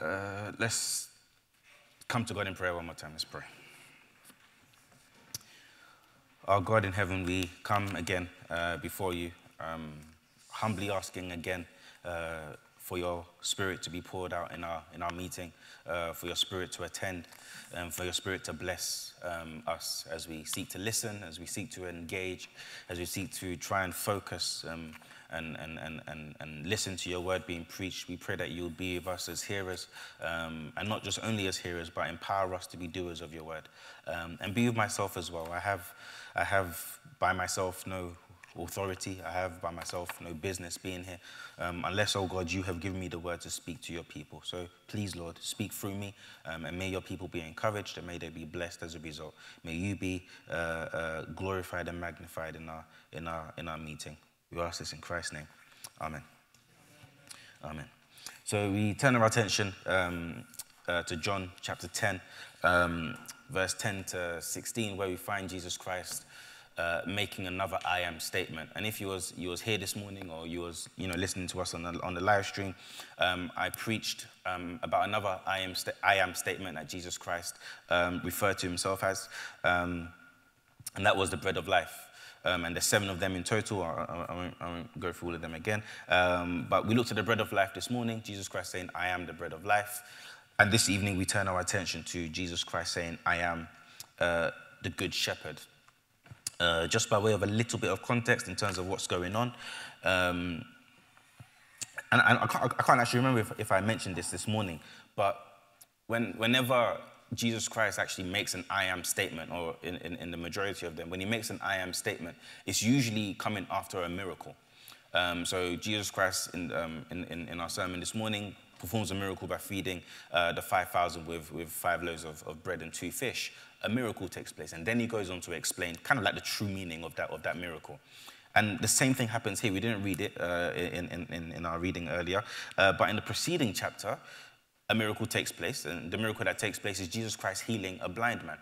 Uh, let's come to God in prayer one more time. Let's pray. Our God in heaven, we come again uh, before you, um, humbly asking again uh, for your spirit to be poured out in our, in our meeting, uh, for your spirit to attend, and um, for your spirit to bless um, us as we seek to listen, as we seek to engage, as we seek to try and focus. Um, and, and, and, and, and listen to your word being preached. We pray that you'll be with us as hearers, um, and not just only as hearers, but empower us to be doers of your word. Um, and be with myself as well. I have, I have by myself no authority. I have by myself no business being here, um, unless, oh God, you have given me the word to speak to your people. So please, Lord, speak through me, um, and may your people be encouraged, and may they be blessed as a result. May you be uh, uh, glorified and magnified in our in our in our meeting. We ask this in Christ's name. Amen. Amen. So we turn our attention um, uh, to John chapter 10, um, verse 10 to 16, where we find Jesus Christ uh, making another I am statement. And if you was, you was here this morning or you was you know, listening to us on the, on the live stream, um, I preached um, about another I am, I am statement that Jesus Christ um, referred to himself as, um, and that was the bread of life. Um, and there's seven of them in total. I, I, I, won't, I won't, go through all of them again. Um, but we looked at the bread of life this morning, Jesus Christ saying, I am the bread of life. And this evening, we turn our attention to Jesus Christ saying, I am uh, the good shepherd. Uh, just by way of a little bit of context in terms of what's going on. Um, and, and can't, I, can't, actually remember if, if I mentioned this this morning, but when, whenever Jesus Christ actually makes an I am statement, or in, in, in, the majority of them, when he makes an I am statement, it's usually coming after a miracle. Um, so Jesus Christ, in, um, in, in, in, our sermon this morning, performs a miracle by feeding uh, the 5,000 with, with five loaves of, of bread and two fish. A miracle takes place, and then he goes on to explain kind of like the true meaning of that, of that miracle. And the same thing happens here. We didn't read it uh, in, in, in our reading earlier, uh, but in the preceding chapter, a miracle takes place, and the miracle that takes place is Jesus Christ healing a blind man.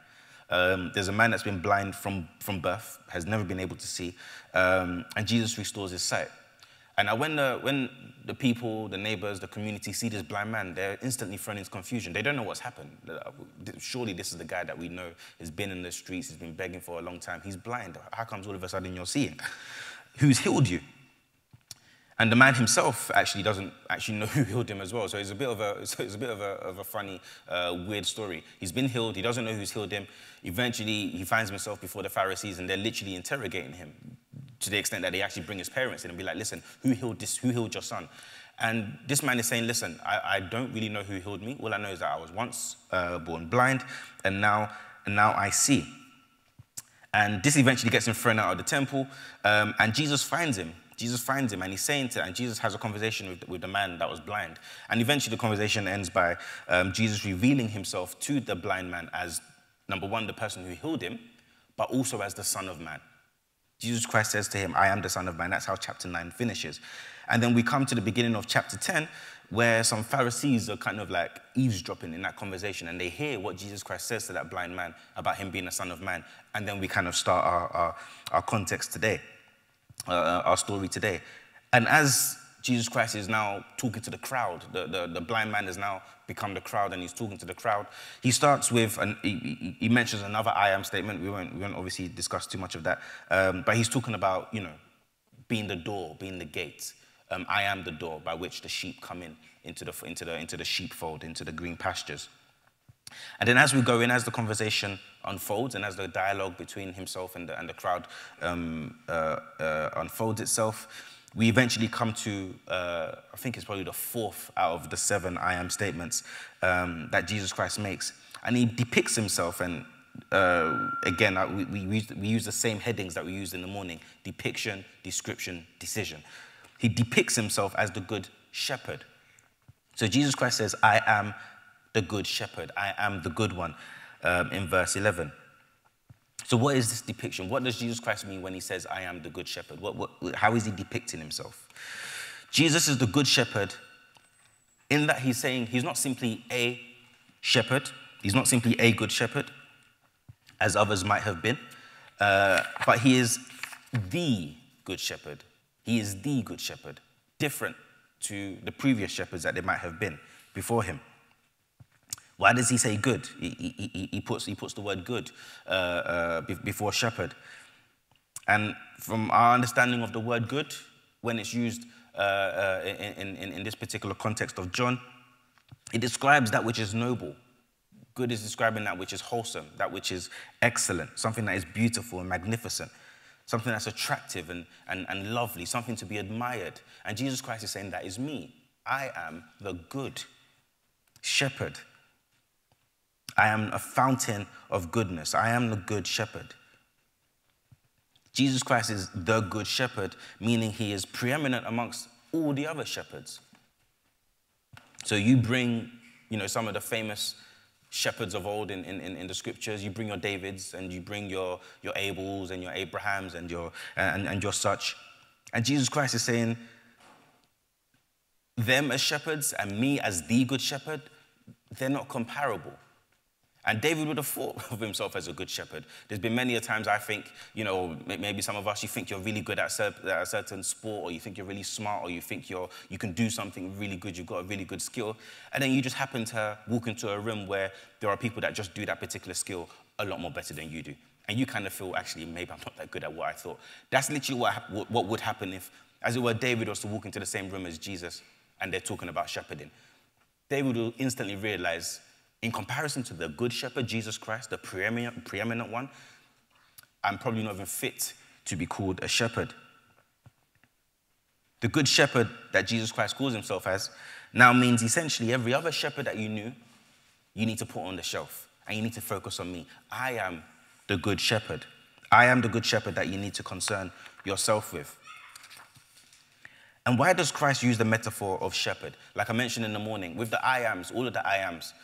Um, there's a man that's been blind from, from birth, has never been able to see, um, and Jesus restores his sight. And when the, when the people, the neighbors, the community see this blind man, they're instantly thrown into confusion. They don't know what's happened. Uh, surely this is the guy that we know has been in the streets, he's been begging for a long time. He's blind. How comes all of a sudden you're seeing? Who's healed you? And the man himself actually doesn't actually know who healed him as well. So it's a bit of a, so it's a, bit of a, of a funny, uh, weird story. He's been healed. He doesn't know who's healed him. Eventually, he finds himself before the Pharisees, and they're literally interrogating him to the extent that they actually bring his parents in and be like, listen, who healed, this, who healed your son? And this man is saying, listen, I, I don't really know who healed me. All I know is that I was once uh, born blind, and now, and now I see. And this eventually gets him thrown out of the temple, um, and Jesus finds him Jesus finds him and he's saying to, and Jesus has a conversation with, with the man that was blind. And eventually the conversation ends by um, Jesus revealing himself to the blind man as, number one, the person who healed him, but also as the Son of Man. Jesus Christ says to him, I am the Son of Man. That's how chapter 9 finishes. And then we come to the beginning of chapter 10, where some Pharisees are kind of like eavesdropping in that conversation and they hear what Jesus Christ says to that blind man about him being a Son of Man. And then we kind of start our, our, our context today. Uh, uh, our story today. And as Jesus Christ is now talking to the crowd, the, the, the, blind man has now become the crowd and he's talking to the crowd. He starts with, and he, he, mentions another I am statement. We won't, we won't obviously discuss too much of that. Um, but he's talking about, you know, being the door, being the gate. Um, I am the door by which the sheep come in into the, into, the, into the sheepfold, into the green pastures. And then as we go in, as the conversation unfolds and as the dialogue between himself and the, and the crowd um, uh, uh, unfolds itself, we eventually come to, uh, I think it's probably the fourth out of the seven I am statements um, that Jesus Christ makes. And he depicts himself, and uh, again, uh, we, we, use, we use the same headings that we used in the morning depiction, description, decision. He depicts himself as the good shepherd. So Jesus Christ says, I am the good shepherd. I am the good one um, in verse 11. So, what is this depiction? What does Jesus Christ mean when he says, I am the good shepherd? What, what, how is he depicting himself? Jesus is the good shepherd in that he's saying he's not simply a shepherd, he's not simply a good shepherd, as others might have been, uh, but he is the good shepherd. He is the good shepherd, different to the previous shepherds that they might have been before him. Why does he say good? He, he, he, puts, he puts the word good uh, uh, before shepherd. And from our understanding of the word good, when it's used uh, uh in, in, in this particular context of John, it describes that which is noble. Good is describing that which is wholesome, that which is excellent, something that is beautiful and magnificent, something that's attractive and, and, and lovely, something to be admired. And Jesus Christ is saying, That is me. I am the good shepherd. I am a fountain of goodness. I am the good shepherd. Jesus Christ is the good shepherd, meaning he is preeminent amongst all the other shepherds. So you bring, you know, some of the famous shepherds of old in, in, in the scriptures. You bring your Davids and you bring your, your Abels and your Abrahams and your, and, and your such. And Jesus Christ is saying, them as shepherds and me as the good shepherd, they're not comparable. And David would have thought of himself as a good shepherd. There's been many a times I think, you know, maybe some of us, you think you're really good at, a certain sport, or you think you're really smart, or you think you're, you can do something really good, you've got a really good skill. And then you just happen to walk into a room where there are people that just do that particular skill a lot more better than you do. And you kind of feel, actually, maybe I'm not that good at what I thought. That's literally what, what would happen if, as it were, David was to walk into the same room as Jesus and they're talking about shepherding. David will instantly realize in comparison to the Good Shepherd, Jesus Christ, the preeminent, preeminent one, I'm probably not even fit to be called a shepherd. The Good Shepherd that Jesus Christ calls himself as now means essentially every other shepherd that you knew, you need to put on the shelf and you need to focus on me. I am the Good Shepherd. I am the Good Shepherd that you need to concern yourself with. And why does Christ use the metaphor of shepherd? Like I mentioned in the morning, with the I ams, all of the I ams,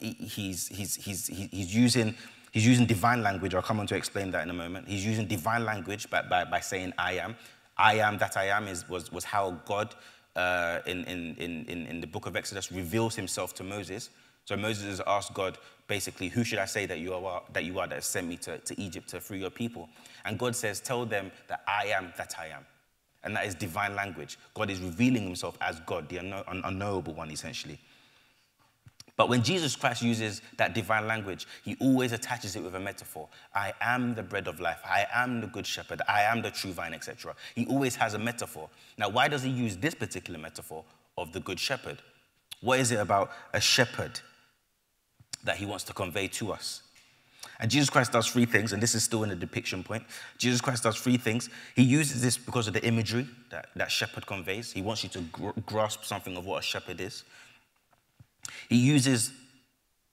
he's, he's, he's, he's, using, he's using divine language. I'll come on to explain that in a moment. He's using divine language by, by, by saying, I am. I am that I am is, was, was how God uh, in, in, in, in the book of Exodus reveals himself to Moses. So Moses has asked God, basically, who should I say that you are that you are that sent me to, to Egypt to free your people? And God says, Tell them that I am that I am. And that is divine language. God is revealing himself as God, the unknowable one, essentially. But when Jesus Christ uses that divine language, he always attaches it with a metaphor. I am the bread of life. I am the good shepherd. I am the true vine, etc. He always has a metaphor. Now, why does he use this particular metaphor of the good shepherd? What is it about a shepherd that he wants to convey to us? And Jesus Christ does three things, and this is still in the depiction point. Jesus Christ does three things. He uses this because of the imagery that, that shepherd conveys. He wants you to gr- grasp something of what a shepherd is. He uses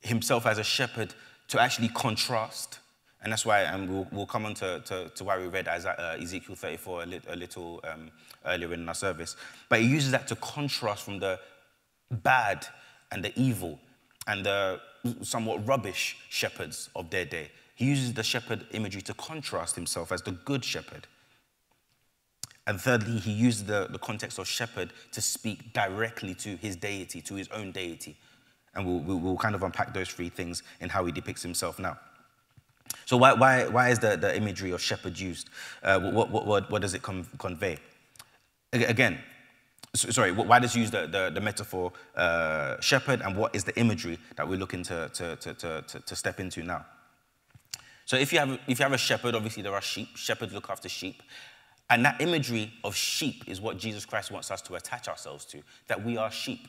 himself as a shepherd to actually contrast. And that's why um, we'll, we'll, come on to, to, to, why we read uh, Ezekiel 34 a, li a little um, earlier in our service. But he uses that to contrast from the bad and the evil and the somewhat rubbish shepherds of their day. He uses the shepherd imagery to contrast himself as the good shepherd. And thirdly, he used the, the context of shepherd to speak directly to his deity, to his own deity. And we'll, we'll kind of unpack those three things in how he depicts himself now. So why, why, why is the, the imagery of shepherd used? Uh, what, what, what, what, does it convey? Again, sorry, why does he use the, the, the metaphor uh, shepherd and what is the imagery that we're looking to, to, to, to, to step into now? So if you, have, if you have a shepherd, obviously there are sheep. Shepherds look after sheep. And that imagery of sheep is what Jesus Christ wants us to attach ourselves to, that we are sheep.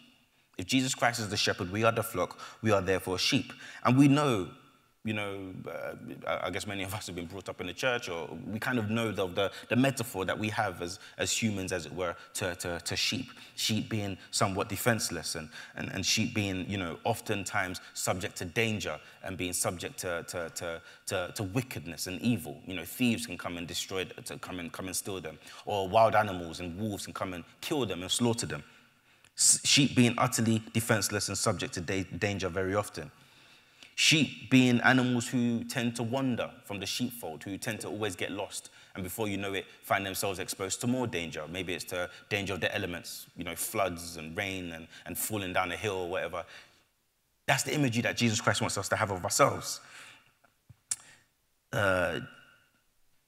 If Jesus Christ is the shepherd, we are the flock, we are therefore sheep. And we know you know, uh, I guess many of us have been brought up in the church, or we kind of know the, the, the, metaphor that we have as, as humans, as it were, to, to, to sheep. Sheep being somewhat defenseless, and, and, and sheep being, you know, oftentimes subject to danger and being subject to, to, to, to, to wickedness and evil. You know, thieves can come and destroy, to come and, come and steal them, or wild animals and wolves can come and kill them and slaughter them. Sheep being utterly defenseless and subject to da danger very often. Sheep being animals who tend to wander from the sheepfold, who tend to always get lost, and before you know it, find themselves exposed to more danger. Maybe it's to danger of the elements, you know, floods and rain and, and falling down a hill or whatever. That's the imagery that Jesus Christ wants us to have of ourselves. Uh,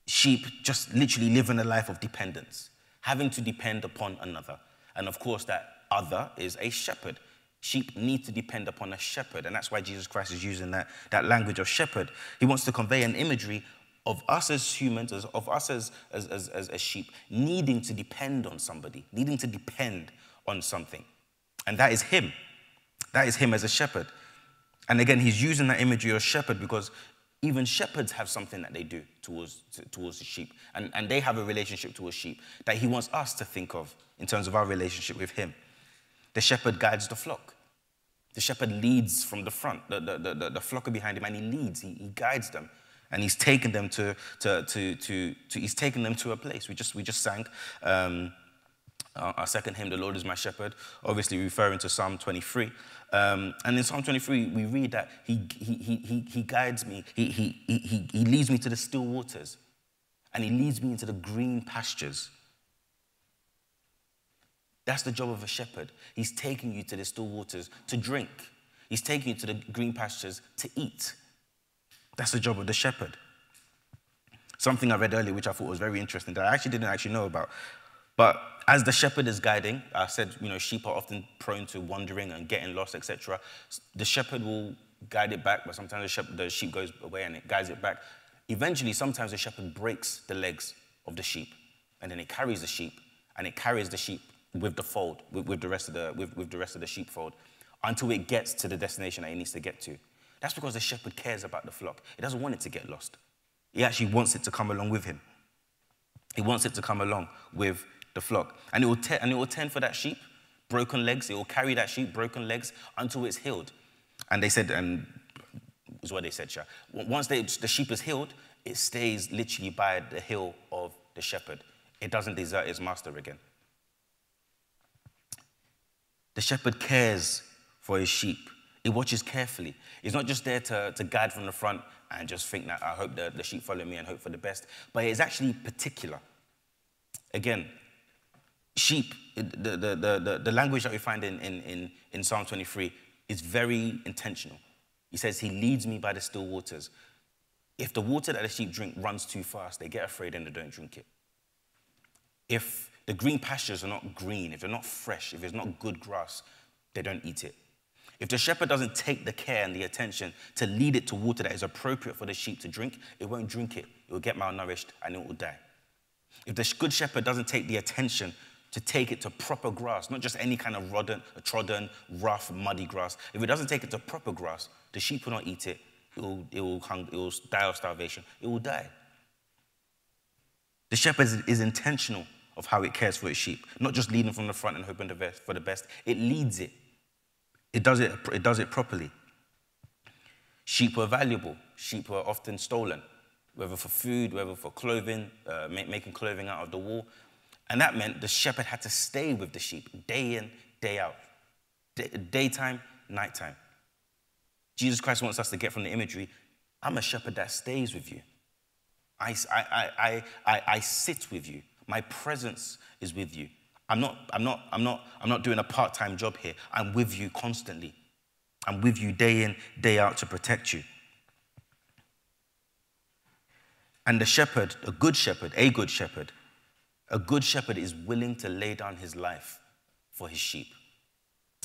sheep just literally living a life of dependence, having to depend upon another. And of course, that other is a shepherd. Sheep need to depend upon a shepherd, and that's why Jesus Christ is using that, that language of shepherd. He wants to convey an imagery of us as humans, as, of us as, as, as, as sheep, needing to depend on somebody, needing to depend on something. And that is him. That is him as a shepherd. And again, he's using that imagery of shepherd because even shepherds have something that they do towards, towards the sheep. And, and they have a relationship towards sheep that he wants us to think of in terms of our relationship with him. The shepherd guides the flock. The shepherd leads from the front. The, the, the, the flock are behind him and he leads, he, he guides them. And he's taken them to, to, to, to, to he's taken them to a place. We just, we just sang um, our second hymn, The Lord is my shepherd, obviously referring to Psalm 23. Um, and in Psalm 23, we read that he, he, he, he guides me, he, he, he, he leads me to the still waters, and he leads me into the green pastures. That's the job of a shepherd. He's taking you to the still waters to drink. He's taking you to the green pastures to eat. That's the job of the shepherd. Something I read earlier, which I thought was very interesting, that I actually didn't actually know about. But as the shepherd is guiding, I said, you know, sheep are often prone to wandering and getting lost, etc. The shepherd will guide it back, but sometimes the, shepherd, the sheep goes away and it guides it back. Eventually, sometimes the shepherd breaks the legs of the sheep, and then it carries the sheep, and it carries the sheep with the fold, with, with the rest of the with, with the rest of the sheepfold, until it gets to the destination that it needs to get to. That's because the shepherd cares about the flock. He doesn't want it to get lost. He actually wants it to come along with him. He wants it to come along with the flock. And it will, te- and it will tend for that sheep, broken legs. It will carry that sheep, broken legs, until it's healed. And they said, and is what they said, Sha. Once they, the sheep is healed, it stays literally by the hill of the shepherd. It doesn't desert its master again. The shepherd cares for his sheep. He watches carefully. He's not just there to, to guide from the front and just think that I hope the, the sheep follow me and hope for the best, but he's actually particular. Again, sheep, the, the, the, the language that we find in, in, in, in Psalm 23 is very intentional. He says, He leads me by the still waters. If the water that the sheep drink runs too fast, they get afraid and they don't drink it. If the green pastures are not green. If they're not fresh, if it's not good grass, they don't eat it. If the shepherd doesn't take the care and the attention to lead it to water that is appropriate for the sheep to drink, it won't drink it. It will get malnourished and it will die. If the good shepherd doesn't take the attention to take it to proper grass, not just any kind of rodent, trodden, rough, muddy grass, if it doesn't take it to proper grass, the sheep will not eat it. It will, it will, hung, it will die of starvation. It will die. The shepherd is intentional of how it cares for its sheep. Not just leading from the front and hoping for the best. It leads it. It does it, it does it properly. Sheep were valuable. Sheep were often stolen, whether for food, whether for clothing, uh, making clothing out of the wool. And that meant the shepherd had to stay with the sheep day in, day out, daytime, nighttime. Jesus Christ wants us to get from the imagery I'm a shepherd that stays with you. I, I, I, I, I sit with you. My presence is with you. I'm not, I'm not, I'm not, I'm not doing a part-time job here. I'm with you constantly. I'm with you day in, day out to protect you. And the shepherd, a good shepherd, a good shepherd, a good shepherd is willing to lay down his life for his sheep.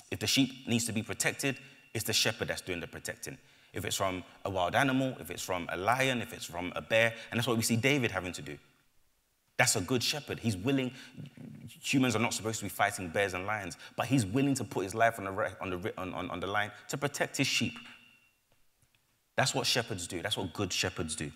If the sheep needs to be protected, it's the shepherd that's doing the protecting. If it's from a wild animal, if it's from a lion, if it's from a bear, and that's what we see David having to do. That's a good shepherd. He's willing, humans are not supposed to be fighting bears and lions, but he's willing to put his life on the, on the, on, on, the line to protect his sheep. That's what shepherds do. That's what good shepherds do.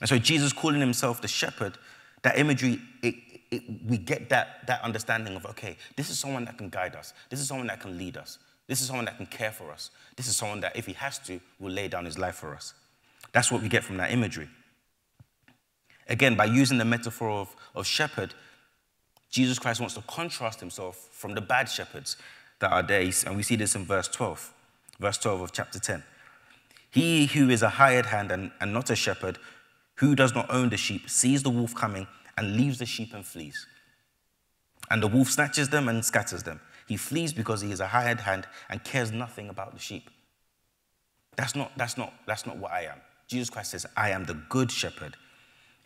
And so Jesus calling himself the shepherd, that imagery, it, it, we get that, that understanding of, okay, this is someone that can guide us. This is someone that can lead us. This is someone that can care for us. This is someone that, if he has to, will lay down his life for us. That's what we get from that imagery. Again, by using the metaphor of, of shepherd, Jesus Christ wants to contrast himself from the bad shepherds that are there. And we see this in verse 12, verse 12 of chapter 10. He who is a hired hand and, and not a shepherd, who does not own the sheep, sees the wolf coming and leaves the sheep and flees. And the wolf snatches them and scatters them. He flees because he is a hired hand and cares nothing about the sheep. That's not, that's not, that's not what I am. Jesus Christ says, I am the good shepherd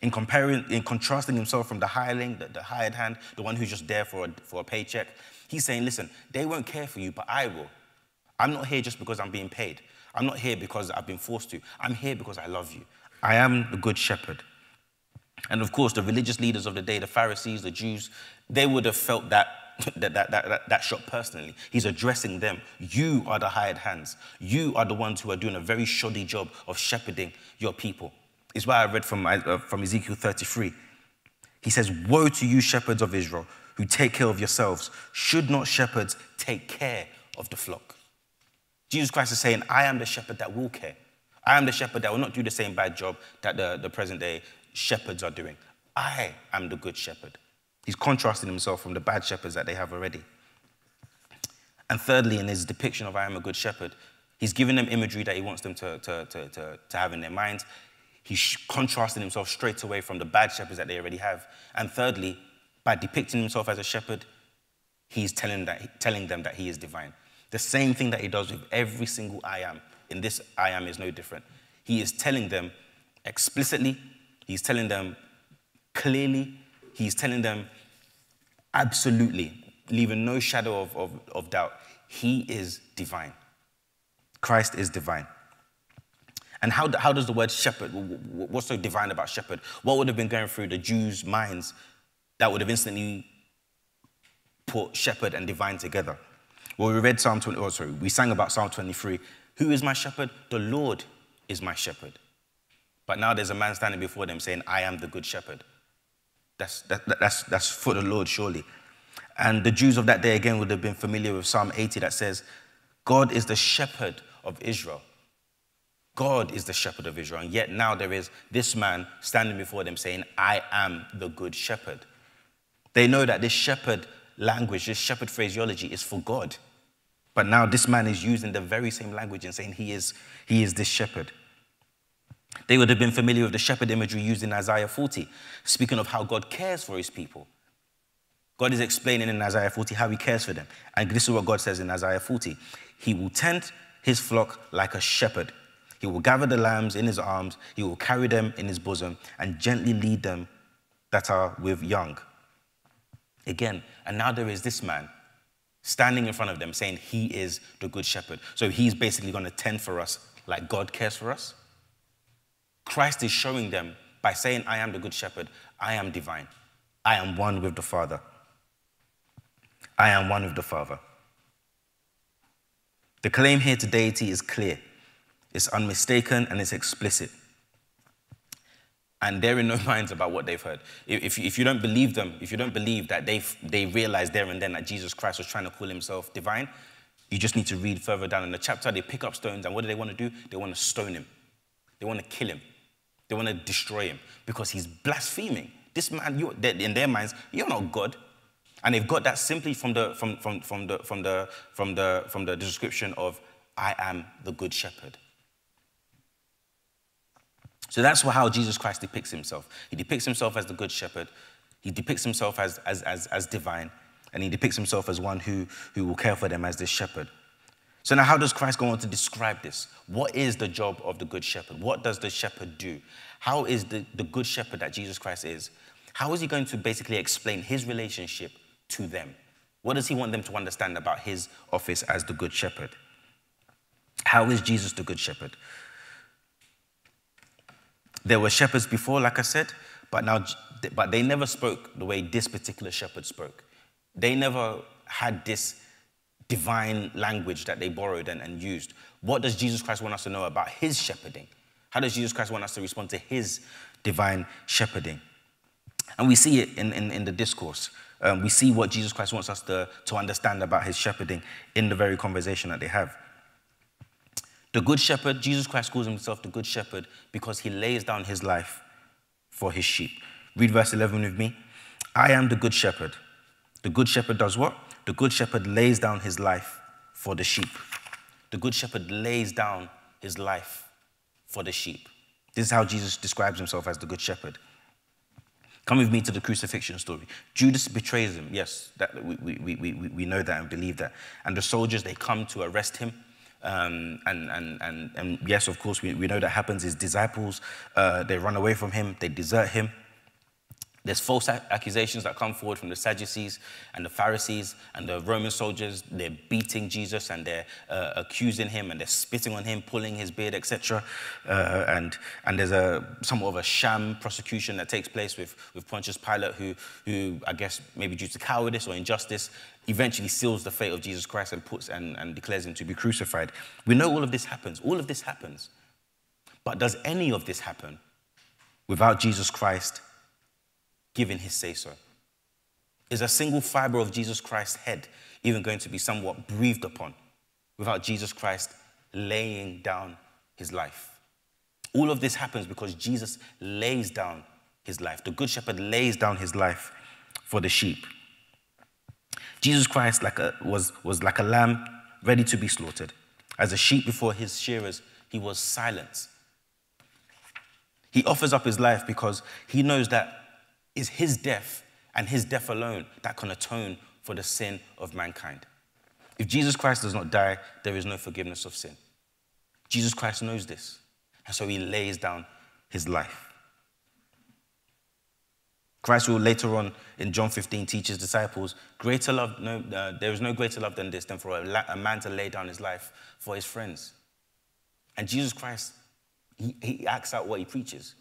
in comparing, in contrasting himself from the hireling, the, the hired hand, the one who's just there for a, for a paycheck, he's saying, listen, they won't care for you, but I will. I'm not here just because I'm being paid. I'm not here because I've been forced to. I'm here because I love you. I am the good shepherd. And of course, the religious leaders of the day, the Pharisees, the Jews, they would have felt that, that, that, that, that personally. He's addressing them. You are the hired hands. You are the ones who are doing a very shoddy job of shepherding your people. Is why I read from, uh, from Ezekiel 33. He says, Woe to you, shepherds of Israel, who take care of yourselves. Should not shepherds take care of the flock? Jesus Christ is saying, I am the shepherd that will care. I am the shepherd that will not do the same bad job that the, the present day shepherds are doing. I am the good shepherd. He's contrasting himself from the bad shepherds that they have already. And thirdly, in his depiction of I am a good shepherd, he's giving them imagery that he wants them to, to, to, to, to have in their minds he's contrasting himself straight away from the bad shepherds that they already have. And thirdly, by depicting himself as a shepherd, he's telling, that, telling them that he is divine. The same thing that he does with every single I am. In this, I am is no different. He is telling them explicitly, he's telling them clearly, he's telling them absolutely, leaving no shadow of, of, of doubt. He is divine. Christ is divine. And how, how does the word shepherd, what's so divine about shepherd? What would have been going through the Jews' minds that would have instantly put shepherd and divine together? Well, we read Psalm 20, oh, sorry, we sang about Psalm 23. Who is my shepherd? The Lord is my shepherd. But now there's a man standing before them saying, I am the good shepherd. That's, that, that's, that's for the Lord, surely. And the Jews of that day, again, would have been familiar with Psalm 80 that says, God is the shepherd of Israel. God is the shepherd of Israel. And yet now there is this man standing before them saying, I am the good shepherd. They know that this shepherd language, this shepherd phraseology is for God. But now this man is using the very same language and saying he is, he is this shepherd. They would have been familiar with the shepherd imagery used in Isaiah 40, speaking of how God cares for his people. God is explaining in Isaiah 40 how he cares for them. And this is what God says in Isaiah 40 He will tend his flock like a shepherd. He will gather the lambs in his arms, he will carry them in his bosom, and gently lead them that are with young. Again, and now there is this man standing in front of them saying, He is the good shepherd. So he's basically going to tend for us like God cares for us. Christ is showing them by saying, I am the good shepherd, I am divine, I am one with the Father. I am one with the Father. The claim here to deity is clear. It's unmistaken and it's explicit. And they're in no minds about what they've heard. If, if you don't believe them, if you don't believe that they they realize there and then that Jesus Christ was trying to call himself divine, you just need to read further down in the chapter. They pick up stones, and what do they want to do? They want to stone him. They want to kill him. They want to destroy him because he's blaspheming. This man, you, in their minds, you're not God. And they've got that simply from the, from, from, from, the, from, the, from, the, from the description of, I am the good shepherd. So that's how Jesus Christ depicts himself. He depicts himself as the good shepherd. He depicts himself as, as, as, as divine. And he depicts himself as one who, who will care for them as the shepherd. So now how does Christ go on to describe this? What is the job of the good shepherd? What does the shepherd do? How is the, the good shepherd that Jesus Christ is? How is he going to basically explain his relationship to them? What does he want them to understand about his office as the good shepherd? How is Jesus the good shepherd? There were shepherds before, like I said, but, now, but they never spoke the way this particular shepherd spoke. They never had this divine language that they borrowed and, and used. What does Jesus Christ want us to know about his shepherding? How does Jesus Christ want us to respond to his divine shepherding? And we see it in, in, in the discourse. Um, we see what Jesus Christ wants us to, to understand about his shepherding in the very conversation that they have. The Good Shepherd, Jesus Christ calls himself the Good Shepherd because he lays down his life for his sheep. Read verse 11 with me. I am the Good Shepherd. The Good Shepherd does what? The Good Shepherd lays down his life for the sheep. The Good Shepherd lays down his life for the sheep. This is how Jesus describes himself as the Good Shepherd. Come with me to the crucifixion story. Judas betrays him. Yes, that, we, we, we, we know that and believe that. And the soldiers, they come to arrest him. Um, and, and, and, and yes, of course, we, we know that happens. His disciples, uh, they run away from him, they desert him. There's false accusations that come forward from the Sadducees and the Pharisees and the Roman soldiers. They're beating Jesus and they're uh, accusing him and they're spitting on him, pulling his beard, etc. Uh, and, and there's a somewhat of a sham prosecution that takes place with, with Pontius Pilate, who, who, I guess, maybe due to cowardice or injustice, eventually seals the fate of Jesus Christ and, puts, and, and declares him to be crucified. We know all of this happens. All of this happens. But does any of this happen without Jesus Christ given his say so? Is a single fiber of Jesus Christ's head even going to be somewhat breathed upon without Jesus Christ laying down his life? All of this happens because Jesus lays down his life. The Good Shepherd lays down his life for the sheep. Jesus Christ like a, was, was like a lamb ready to be slaughtered. As a sheep before his shearers, he was silent. He offers up his life because he knows that is his death and his death alone that can atone for the sin of mankind. If Jesus Christ does not die, there is no forgiveness of sin. Jesus Christ knows this, and so he lays down his life. Christ will later on in John 15 teach his disciples, greater love, no, uh, there is no greater love than this, than for a, la- a, man to lay down his life for his friends. And Jesus Christ, he, he acts out what he preaches.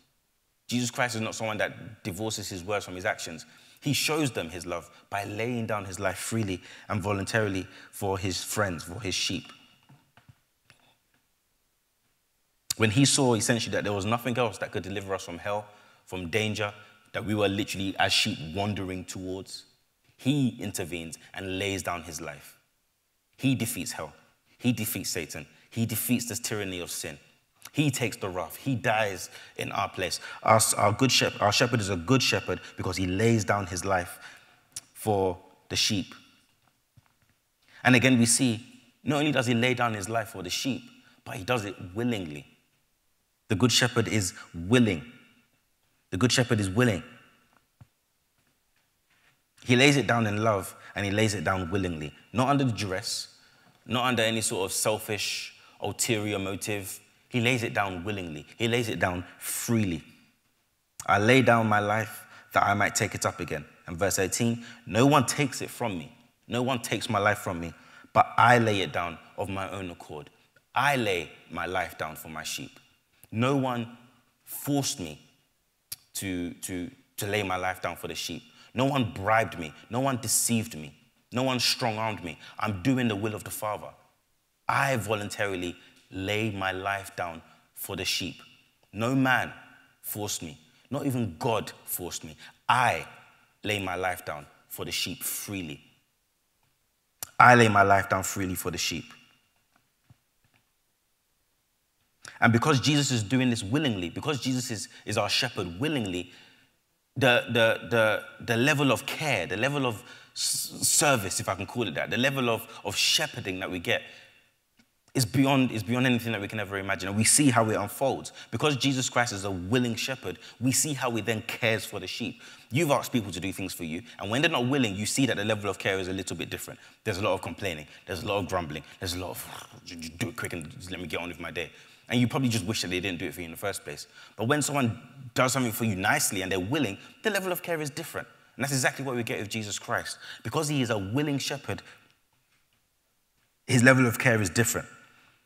Jesus Christ is not someone that divorces his words from his actions. He shows them his love by laying down his life freely and voluntarily for his friends, for his sheep. When he saw essentially that there was nothing else that could deliver us from hell, from danger, that we were literally as sheep wandering towards, he intervenes and lays down his life. He defeats hell. He defeats Satan. He defeats this tyranny of sin. He takes the rough. He dies in our place. Our, our good shepherd, our shepherd is a good shepherd because he lays down his life for the sheep. And again, we see not only does he lay down his life for the sheep, but he does it willingly. The good shepherd is willing. The good shepherd is willing. He lays it down in love and he lays it down willingly, not under duress, not under any sort of selfish, ulterior motive, he lays it down willingly, he lays it down freely. I lay down my life that I might take it up again. And verse 18 No one takes it from me, no one takes my life from me, but I lay it down of my own accord. I lay my life down for my sheep. No one forced me to, to, to lay my life down for the sheep. No one bribed me. No one deceived me. No one strong armed me. I'm doing the will of the Father. I voluntarily lay my life down for the sheep. No man forced me. Not even God forced me. I lay my life down for the sheep freely. I lay my life down freely for the sheep. And because Jesus is doing this willingly, because Jesus is, is our shepherd willingly, the, the, the, the level of care, the level of service, if I can call it that, the level of, of shepherding that we get is beyond, is beyond anything that we can ever imagine. And we see how it unfolds. Because Jesus Christ is a willing shepherd, we see how he then cares for the sheep. You've asked people to do things for you, and when they're not willing, you see that the level of care is a little bit different. There's a lot of complaining, there's a lot of grumbling, there's a lot of do it quick and let me get on with my day. And you probably just wish that they didn't do it for you in the first place. But when someone does something for you nicely and they're willing, the level of care is different. And that's exactly what we get with Jesus Christ. Because he is a willing shepherd, his level of care is different.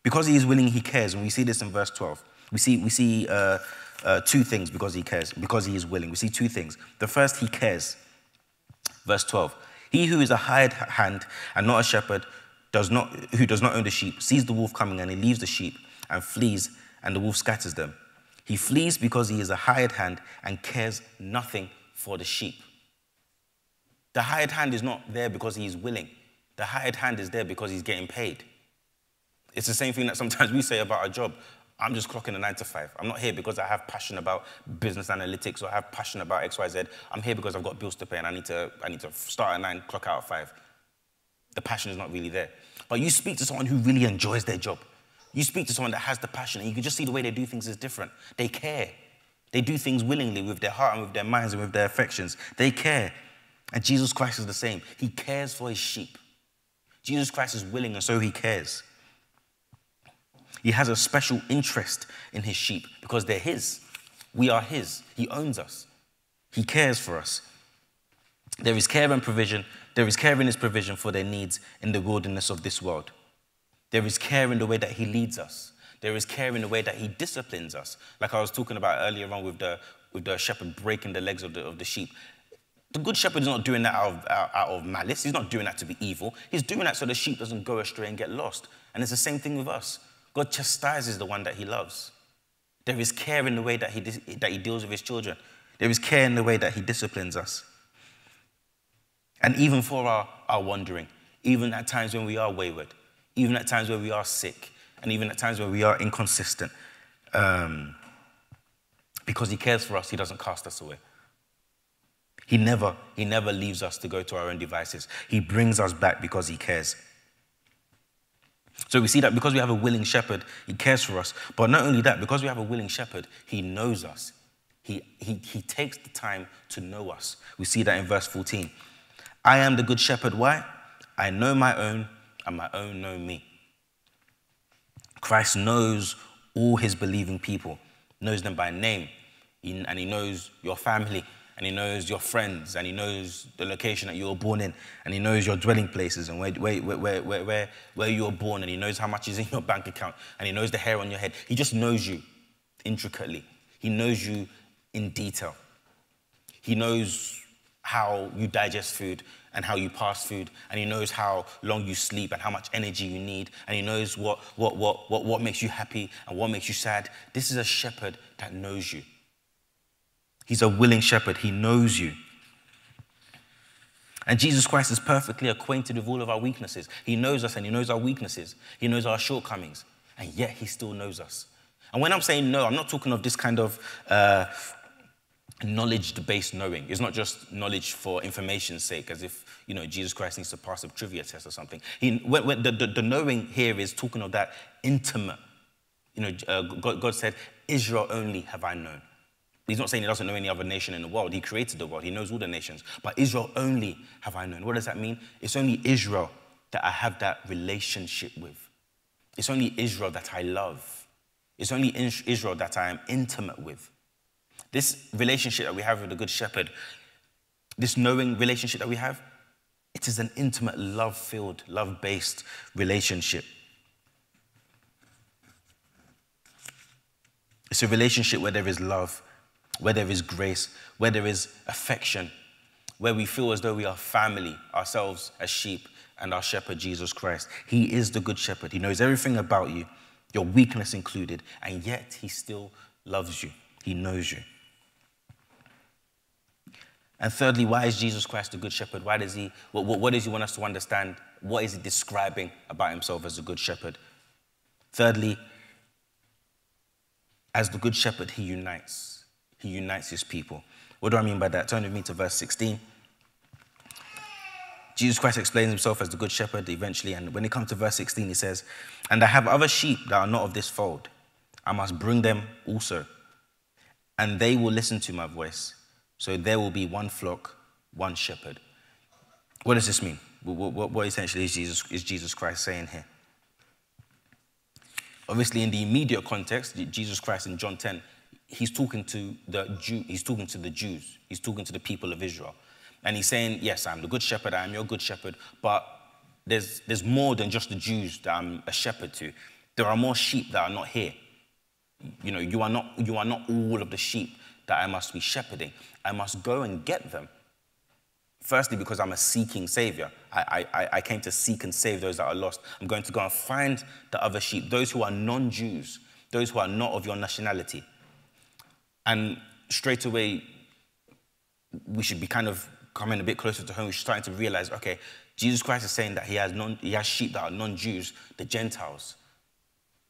Because he is willing, he cares. And we see this in verse 12. We see, we see uh, uh, two things because he cares, because he is willing. We see two things. The first, he cares. Verse 12. He who is a hired hand and not a shepherd, does not, who does not own the sheep, sees the wolf coming and he leaves the sheep and flees, and the wolf scatters them. He flees because he is a hired hand and cares nothing for the sheep. The hired hand is not there because he is willing. The hired hand is there because he's getting paid. It's the same thing that sometimes we say about our job. I'm just clocking a nine to five. I'm not here because I have passion about business analytics or I have passion about XYZ. I'm here because I've got bills to pay and I need to, I need to start at nine, clock out at five. The passion is not really there. But you speak to someone who really enjoys their job. You speak to someone that has the passion and you can just see the way they do things is different. They care. They do things willingly with their heart and with their minds and with their affections. They care. And Jesus Christ is the same. He cares for his sheep. Jesus Christ is willing and so he cares. He has a special interest in his sheep because they're his. We are his. He owns us. He cares for us. There is care and provision. There is care in his provision for their needs in the wilderness of this world. There is care in the way that he leads us. There is care in the way that he disciplines us. Like I was talking about earlier on with the, with the shepherd breaking the legs of the, of the sheep. The good shepherd is not doing that out of, out, out of malice. He's not doing that to be evil. He's doing that so the sheep doesn't go astray and get lost. And it's the same thing with us. God chastises the one that he loves. There is care in the way that he, that he deals with his children. There is care in the way that he disciplines us. And even for our, our wandering, even at times when we are wayward, even at times when we are sick, and even at times when we are inconsistent, um, because he cares for us, he doesn't cast us away. He never, he never leaves us to go to our own devices. He brings us back because he cares. So we see that because we have a willing shepherd, he cares for us. But not only that, because we have a willing shepherd, he knows us. He, he, he takes the time to know us. We see that in verse 14. I am the good shepherd. Why? I know my own, and my own know me. Christ knows all his believing people, knows them by name, and he knows your family, and he knows your friends, and he knows the location that you were born in, and he knows your dwelling places and where, where, where, where, where, where you were born, and he knows how much is in your bank account, and he knows the hair on your head. He just knows you intricately. He knows you in detail. He knows how you digest food and how you pass food, and he knows how long you sleep and how much energy you need, and he knows what, what, what, what, what makes you happy and what makes you sad. This is a shepherd that knows you. He's a willing shepherd, He knows you. And Jesus Christ is perfectly acquainted with all of our weaknesses. He knows us and He knows our weaknesses, He knows our shortcomings, and yet He still knows us. And when I'm saying no, I'm not talking of this kind of uh, knowledge based knowing. It's not just knowledge for information's sake, as if you know Jesus Christ needs to pass a trivia test or something. He, when, when the, the, the, knowing here is talking of that intimate. You know, uh, God, God said, Israel only have I known. He's not saying he doesn't know any other nation in the world. He created the world. He knows all the nations. But Israel only have I known. What does that mean? It's only Israel that I have that relationship with. It's only Israel that I love. It's only Israel that I am intimate with. This relationship that we have with the Good Shepherd, this knowing relationship that we have, it is an intimate, love filled, love based relationship. It's a relationship where there is love where there is grace, where there is affection, where we feel as though we are family, ourselves as sheep, and our shepherd, Jesus Christ. He is the good shepherd. He knows everything about you, your weakness included, and yet he still loves you. He knows you. And thirdly, why is Jesus Christ the good shepherd? Why does he, what, what, what does he want us to understand? What is he describing about himself as a good shepherd? Thirdly, as the good shepherd, he unites. He unites his people. What do I mean by that? Turn with me to verse 16. Jesus Christ explains himself as the good shepherd eventually, and when it comes to verse 16, he says, And I have other sheep that are not of this fold. I must bring them also, and they will listen to my voice. So there will be one flock, one shepherd. What does this mean? What, what, what essentially is Jesus, is Jesus Christ saying here? Obviously, in the immediate context, Jesus Christ in John 10 he's talking to the Jew, he's talking to the Jews, he's talking to the people of Israel. And he's saying, Yes, I'm the good shepherd, I'm your good shepherd, but there's, there's more than just the Jews that I'm a shepherd to. There are more sheep that are not here. You know, you are not, you are not all of the sheep that I must be shepherding. I must go and get them. Firstly, because I'm a seeking savior. I, I, I came to seek and save those that are lost. I'm going to go and find the other sheep, those who are non Jews, those who are not of your nationality. And straight away, we should be kind of coming a bit closer to home. We're starting to realize, okay, Jesus Christ is saying that he has, non, he has sheep that are non-Jews, the Gentiles.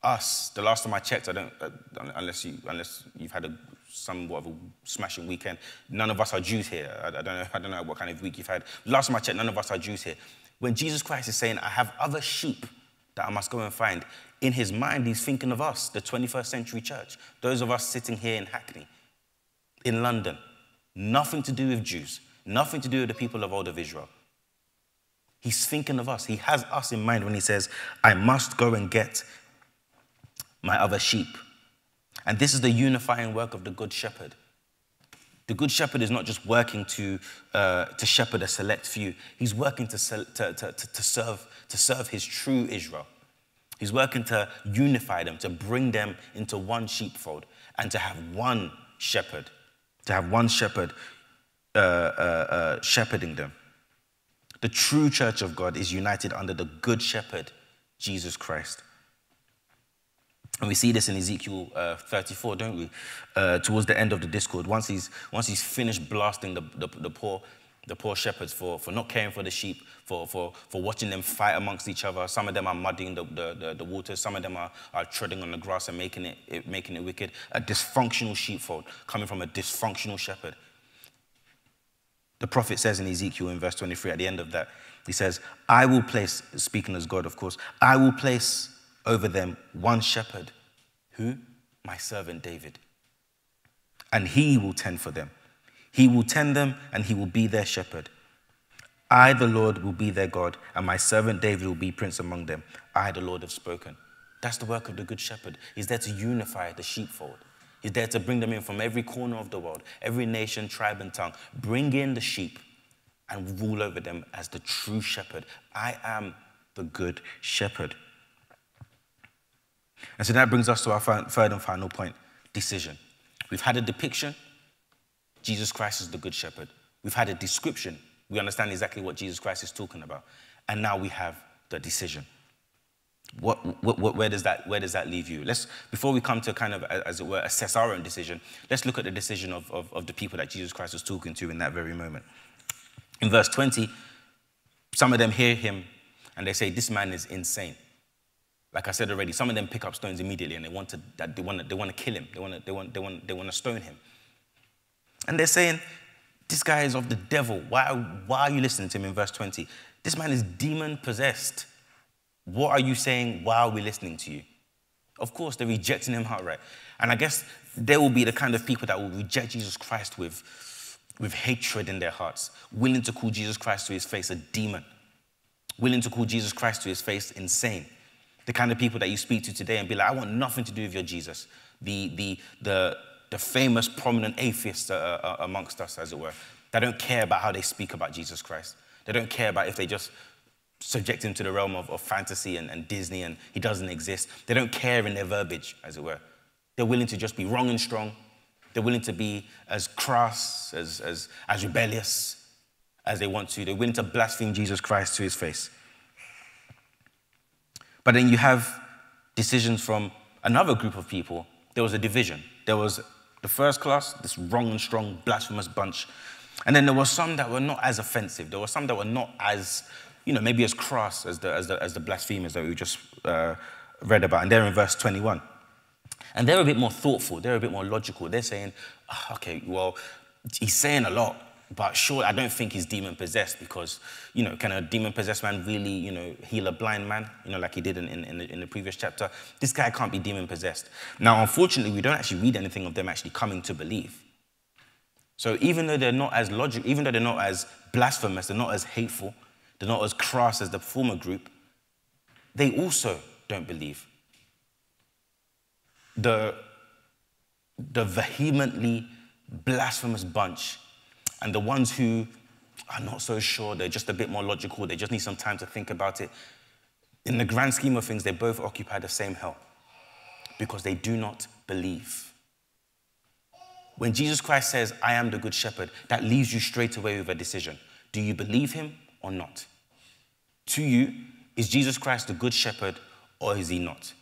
Us, the last time I checked, I don't, uh, unless, you, unless you've had a somewhat of a smashing weekend, none of us are Jews here. I, I, don't know, I don't know what kind of week you've had. Last time I checked, none of us are Jews here. When Jesus Christ is saying, I have other sheep that I must go and find, in his mind, he's thinking of us, the 21st century church, those of us sitting here in Hackney, in London. Nothing to do with Jews, nothing to do with the people of old of Israel. He's thinking of us. He has us in mind when he says, I must go and get my other sheep. And this is the unifying work of the Good Shepherd. The Good Shepherd is not just working to, uh, to shepherd a select few, he's working to, to, to, to, serve, to serve his true Israel. He's working to unify them, to bring them into one sheepfold, and to have one shepherd, to have one shepherd uh, uh, uh, shepherding them. The true church of God is united under the good shepherd, Jesus Christ. And we see this in Ezekiel uh, 34, don't we? Uh, towards the end of the discord, once he's, once he's finished blasting the, the, the poor the poor shepherds for, for not caring for the sheep, for, for, for watching them fight amongst each other. Some of them are muddying the, the, the, the Some of them are, are treading on the grass and making it, it, making it wicked. A dysfunctional sheepfold coming from a dysfunctional shepherd. The prophet says in Ezekiel in verse 23 at the end of that, he says, I will place, speaking as God, of course, I will place over them one shepherd. Who? My servant David. And he will tend for them. He will tend them, and he will be their shepherd. I, the Lord, will be their God, and my servant David will be prince among them. I, the Lord, have spoken. That's the work of the Good Shepherd. He's there to unify the sheepfold. He's there to bring them in from every corner of the world, every nation, tribe, and tongue. Bring in the sheep and rule over them as the true shepherd. I am the Good Shepherd. And so that brings us to our third and final point decision. We've had a depiction, Jesus Christ is the Good Shepherd. We've had a description. We understand exactly what Jesus Christ is talking about. And now we have the decision. What, what, where, does that, where does that leave you? Let's, before we come to kind of, as it were, assess our own decision, let's look at the decision of, of, of the people that Jesus Christ was talking to in that very moment. In verse 20, some of them hear him and they say, This man is insane. Like I said already, some of them pick up stones immediately and they want to, they want to, they want to kill him. They want to, they want, they want, they want to stone him. And they're saying, this guy is of the devil. Why, why are you listening to him in verse 20? This man is demon possessed. What are you saying? Why are we listening to you? Of course, they're rejecting him outright. And I guess they will be the kind of people that will reject Jesus Christ with, with hatred in their hearts, willing to call Jesus Christ to his face a demon, willing to call Jesus Christ to his face insane. The kind of people that you speak to today and be like, I want nothing to do with your Jesus. The, the, the, the famous prominent atheists uh, uh, uh, amongst us, as it were. They don't care about how they speak about Jesus Christ. They don't care about if they just subject him to the realm of, of fantasy and, and Disney and he doesn't exist. They don't care in their verbiage, as it were. They're willing to just be wrong and strong. They're willing to be as crass, as, as, as rebellious as they want to. They're willing to blaspheme Jesus Christ to his face. But then you have decisions from another group of people. There was a division. There was the first class, this wrong and strong, blasphemous bunch. And then there were some that were not as offensive. There were some that were not as, you know, maybe as crass as the, as the, as the blasphemers that we just uh, read about. And they're in verse 21. And they're a bit more thoughtful. They're a bit more logical. They're saying, oh, okay, well, he's saying a lot but sure, I don't think he's demon possessed because, you know, can a demon possessed man really, you know, heal a blind man, you know, like he did in, in, in, the, in the previous chapter? This guy can't be demon possessed. Now, unfortunately, we don't actually read anything of them actually coming to believe. So even though they're not as logical, even though they're not as blasphemous, they're not as hateful, they're not as crass as the former group, they also don't believe. The, the vehemently blasphemous bunch and the ones who are not so sure, they're just a bit more logical, they just need some time to think about it. In the grand scheme of things, they both occupy the same hell because they do not believe. When Jesus Christ says, I am the good shepherd, that leaves you straight away with a decision. Do you believe him or not? To you, is Jesus Christ the good shepherd or is he not?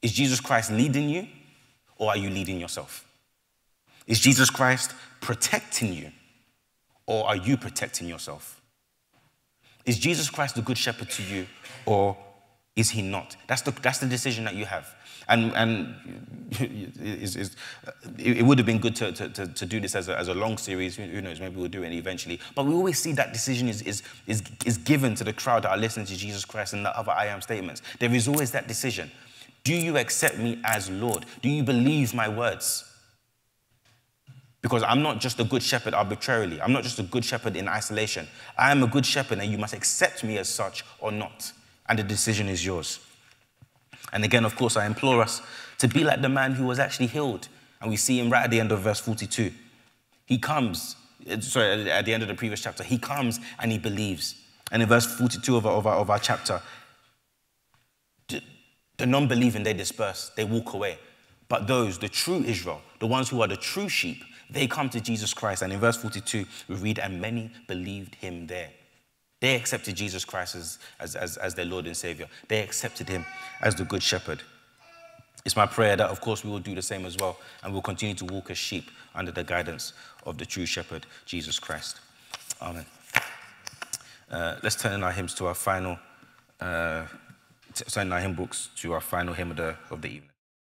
Is Jesus Christ leading you or are you leading yourself? Is Jesus Christ protecting you, or are you protecting yourself? Is Jesus Christ the good shepherd to you, or is he not? That's the, that's the decision that you have. And, and it would have been good to, to, to, to do this as a, as a long series. Who knows? Maybe we'll do it eventually. But we always see that decision is, is, is, is given to the crowd that are listening to Jesus Christ and the other I am statements. There is always that decision. Do you accept me as Lord? Do you believe my words? Because I'm not just a good shepherd arbitrarily. I'm not just a good shepherd in isolation. I am a good shepherd, and you must accept me as such or not. And the decision is yours. And again, of course, I implore us to be like the man who was actually healed. And we see him right at the end of verse 42. He comes, eh, sorry, at the end of the previous chapter, he comes and he believes. And in verse 42 of our, of our, of our chapter, the non believing, they disperse, they walk away. But those, the true Israel, the ones who are the true sheep, they come to Jesus Christ. And in verse 42, we read, And many believed him there. They accepted Jesus Christ as, as, as, as their Lord and Savior, they accepted him as the Good Shepherd. It's my prayer that, of course, we will do the same as well, and we'll continue to walk as sheep under the guidance of the true shepherd, Jesus Christ. Amen. Uh, let's turn in our hymns to our final, uh, turn in our hymn books to our final hymn of the, of the evening.